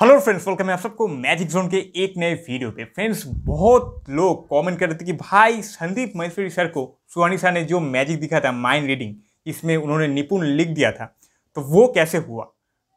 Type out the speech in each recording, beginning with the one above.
Hello friends welcome है आप सबको मैजिक जोन के एक नए वीडियो पे फ्रेंड्स बहुत लोग कमेंट कर रहे थे कि भाई संदीप महेश्वरी सर को सुहानी शाह ने जो मैजिक दिखा था माइंड रीडिंग इसमें उन्होंने निपुण लिख दिया था तो वो कैसे हुआ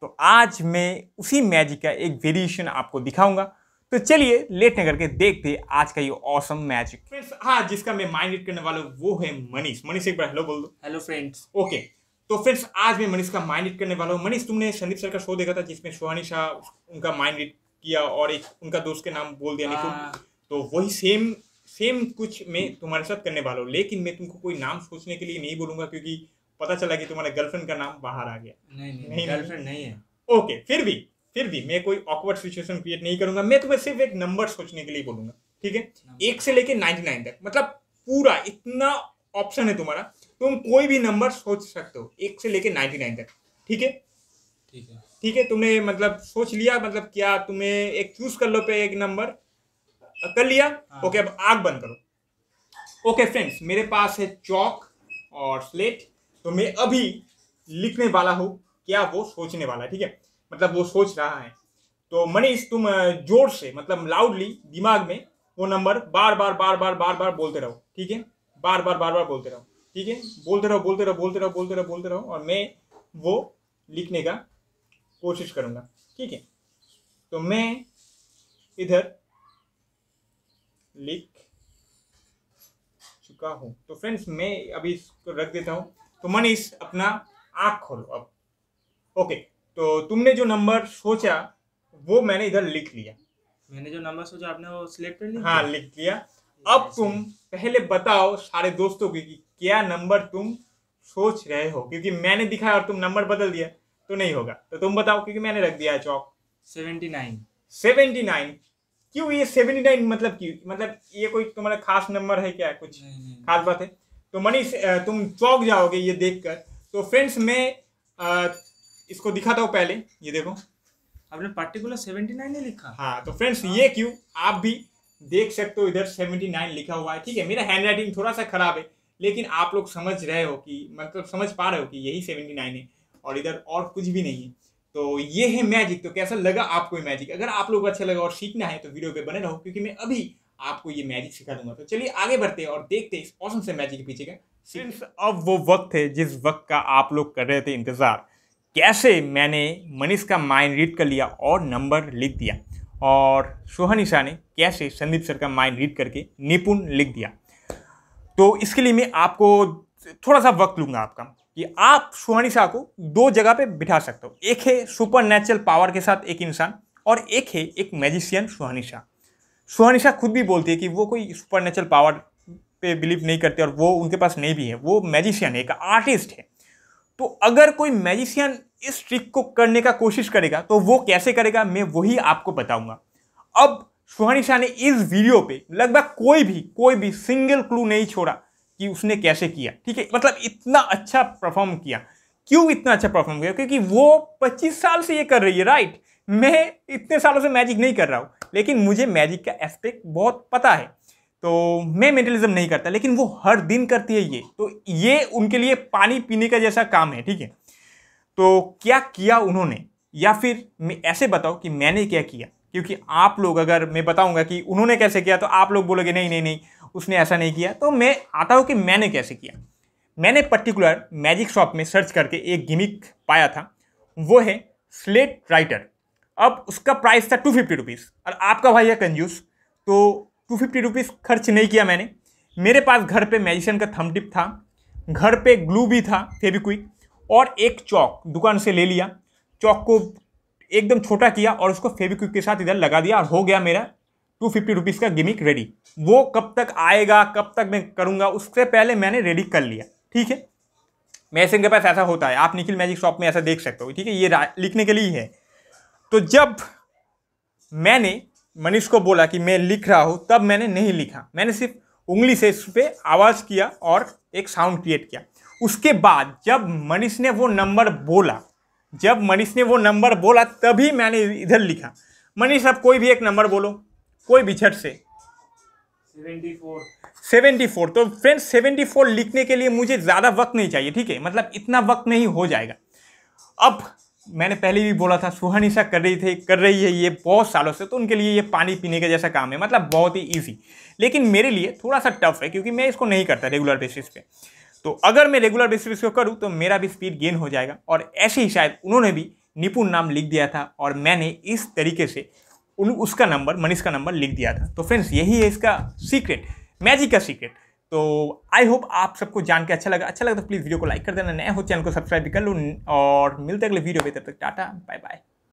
तो आज मैं उसी मैजिक का एक वेरिएशन आपको दिखाऊंगा तो चलिए लेट न करके देखते आज का ये ऑसम मैजिक फ्रेंड्स हाँ जिसका मैं माइंड रीड करने वाला हूँ वो है मनीष मनीष एक बार हेलो बोल दो हेलो फ्रेंड्स ओके तो फ्रेंड्स आज मैं मनीष का माइंड रीड करने वाला हूँ मनीष तुमने संदीप सर का शो देखा था जिसमें सुहानी शाह उनका माइंड रीड किया और एक उनका दोस्त के नाम बोल दिया निकुम हाँ। तो वही सेम सेम कुछ मैं तुम्हारे साथ करने वाला हूँ लेकिन मैं तुमको कोई नाम सोचने के लिए नहीं बोलूंगा क्योंकि पता चला कि तुम्हारे गर्लफ्रेंड का नाम बाहर आ गया नहीं नहीं, गर्लफ्रेंड नहीं है ओके फिर भी फिर भी मैं कोई ऑकवर्ड सिचुएशन क्रिएट नहीं करूंगा मैं तुम्हें सिर्फ एक नंबर सोचने के लिए बोलूंगा ठीक है एक से लेके नाइनटी नाइन तक मतलब पूरा इतना ऑप्शन है तुम्हारा तुम कोई भी नंबर सोच सकते हो एक से लेके नाइन्टी नाइन तक ठीक है ठीक है ठीक है तुमने मतलब सोच लिया मतलब क्या तुम्हें एक चूज कर लो पे एक नंबर कर लिया हाँ। ओके अब आग बंद करो ओके फ्रेंड्स मेरे पास है चौक और स्लेट तो मैं अभी लिखने वाला हूँ क्या वो सोचने वाला है ठीक है मतलब वो सोच रहा है तो मनीष तुम जोर से मतलब लाउडली दिमाग में वो नंबर बार बार बार बार बार बार बोलते रहो ठीक है बार बार बार बार बोलते रहो ठीक है बोलते रहो बोलते रहो बोलते रहो बोलते रहो बोलते रहो और मैं वो लिखने का कोशिश करूंगा ठीक है तो मैं इधर लिख चुका हूं तो फ्रेंड्स मैं अभी इसको रख देता हूं तो मनीष अपना आंख खोलो अब ओके तो तुमने जो नंबर सोचा वो मैंने इधर लिख लिया मैंने जो नंबर सोचा आपने वो सिलेक्ट कर लिया हाँ लिख लिया अब तुम पहले बताओ सारे दोस्तों की क्या नंबर तुम सोच रहे हो क्योंकि मैंने दिखाया और तुम नंबर बदल दिया तो नहीं होगा तो तुम बताओ क्योंकि मैंने रख दिया है चौक सेवेंटी नाइन सेवेंटी नाइन क्यों ये सेवेंटी नाइन मतलब क्यों मतलब ये कोई तुम्हारा खास नंबर है क्या कुछ नहीं, नहीं। खास बात है तो मनीष तुम चौक जाओगे ये देख कर तो फ्रेंड्स मैं इसको दिखाता हूँ पहले ये देखो आपने पार्टिकुलर सेवेंटी नाइन नहीं लिखा हाँ तो फ्रेंड्स हाँ। ये क्यों आप भी देख सकते हो इधर सेवेंटी नाइन लिखा हुआ है ठीक है मेरा हैंड राइटिंग थोड़ा सा खराब है लेकिन आप लोग समझ रहे हो कि मतलब समझ पा रहे हो कि यही सेवेंटी नाइन है और इधर और कुछ भी नहीं है तो ये है मैजिक तो कैसा लगा आपको ये मैजिक अगर आप लोग को अच्छा लगा और सीखना है तो वीडियो पे बने रहो क्योंकि मैं अभी आपको ये मैजिक सिखा दूंगा तो चलिए आगे बढ़ते हैं और देखते हैं इस ऑसम से मैजिक के पीछे का सिंस अब वो वक्त है जिस वक्त का आप लोग कर रहे थे इंतज़ार कैसे मैंने मनीष का माइंड रीड कर लिया और नंबर लिख दिया और सोहनिशा ने कैसे संदीप सर का माइंड रीड करके निपुण लिख दिया तो इसके लिए मैं आपको थोड़ा सा वक्त लूंगा आपका कि आप सुहानी शाह को दो जगह पे बिठा सकते हो एक है सुपर नेचुरल पावर के साथ एक इंसान और एक है एक मैजिशियन सुहानी शाह सुहानी शाह खुद भी बोलती है कि वो कोई सुपर नेचुरल पावर पे बिलीव नहीं करते और वो उनके पास नहीं भी है वो मैजिशियन है एक आर्टिस्ट है तो अगर कोई मैजिशियन इस ट्रिक को करने का कोशिश करेगा तो वो कैसे करेगा मैं वही आपको बताऊंगा अब सुहानी शाह ने इस वीडियो पे लगभग कोई भी कोई भी सिंगल क्लू नहीं छोड़ा कि उसने कैसे किया ठीक है मतलब इतना अच्छा परफॉर्म किया क्यों इतना अच्छा परफॉर्म किया क्योंकि वो 25 साल से ये कर रही है राइट मैं इतने सालों से मैजिक नहीं कर रहा हूँ लेकिन मुझे मैजिक का एस्पेक्ट बहुत पता है तो मैं मेंटलिज्म नहीं करता लेकिन वो हर दिन करती है ये तो ये उनके लिए पानी पीने का जैसा काम है ठीक है तो क्या किया उन्होंने या फिर ऐसे बताओ कि मैंने क्या किया क्योंकि आप लोग अगर मैं बताऊंगा कि उन्होंने कैसे किया तो आप लोग बोलोगे नहीं नहीं नहीं उसने ऐसा नहीं किया तो मैं आता हूँ कि मैंने कैसे किया मैंने पर्टिकुलर मैजिक शॉप में सर्च करके एक गिमिक पाया था वो है स्लेट राइटर अब उसका प्राइस था टू फिफ्टी रुपीज़ और आपका भाई है कंजूस तो टू फिफ्टी रुपीज़ खर्च नहीं किया मैंने मेरे पास घर पर मैजिशन का थम टिप था घर पर ग्लू भी था फेबिक्विक और एक चौक दुकान से ले लिया चौक को एकदम छोटा किया और उसको फेविक्विक के साथ इधर लगा दिया और हो गया मेरा टू फिफ्टी रुपीज़ का गिमिक रेडी वो कब तक आएगा कब तक मैं करूँगा उससे पहले मैंने रेडी कर लिया ठीक है मैसेंग के पास ऐसा होता है आप निखिल मैजिक शॉप में ऐसा देख सकते हो ठीक है ये लिखने के लिए है तो जब मैंने मनीष को बोला कि मैं लिख रहा हूँ तब मैंने नहीं लिखा मैंने सिर्फ उंगली से इस पर आवाज़ किया और एक साउंड क्रिएट किया उसके बाद जब मनीष ने वो नंबर बोला जब मनीष ने वो नंबर बोला तभी मैंने इधर लिखा मनीष आप कोई भी एक नंबर बोलो कोई भी झट से सेवेंटी फोर तो फ्रेंड्स सेवेंटी फोर लिखने के लिए मुझे ज़्यादा वक्त नहीं चाहिए ठीक है मतलब इतना वक्त नहीं हो जाएगा अब मैंने पहले भी बोला था सुहानिशा कर रही थी कर रही है ये बहुत सालों से तो उनके लिए ये पानी पीने का जैसा काम है मतलब बहुत ही ईजी लेकिन मेरे लिए थोड़ा सा टफ है क्योंकि मैं इसको नहीं करता रेगुलर बेसिस पे तो अगर मैं रेगुलर बेसिस इसको करूँ तो मेरा भी स्पीड गेन हो जाएगा और ऐसे ही शायद उन्होंने भी निपुण नाम लिख दिया था और मैंने इस तरीके से उन उसका नंबर मनीष का नंबर लिख दिया था तो फ्रेंड्स यही है इसका सीक्रेट मैजिक का सीक्रेट तो आई होप आप सबको जान के अच्छा लगा अच्छा लगा तो प्लीज़ वीडियो को लाइक कर देना नया हो चैनल को सब्सक्राइब भी कर लूँ और मिलते अगले वीडियो में तब तक टाटा बाय बाय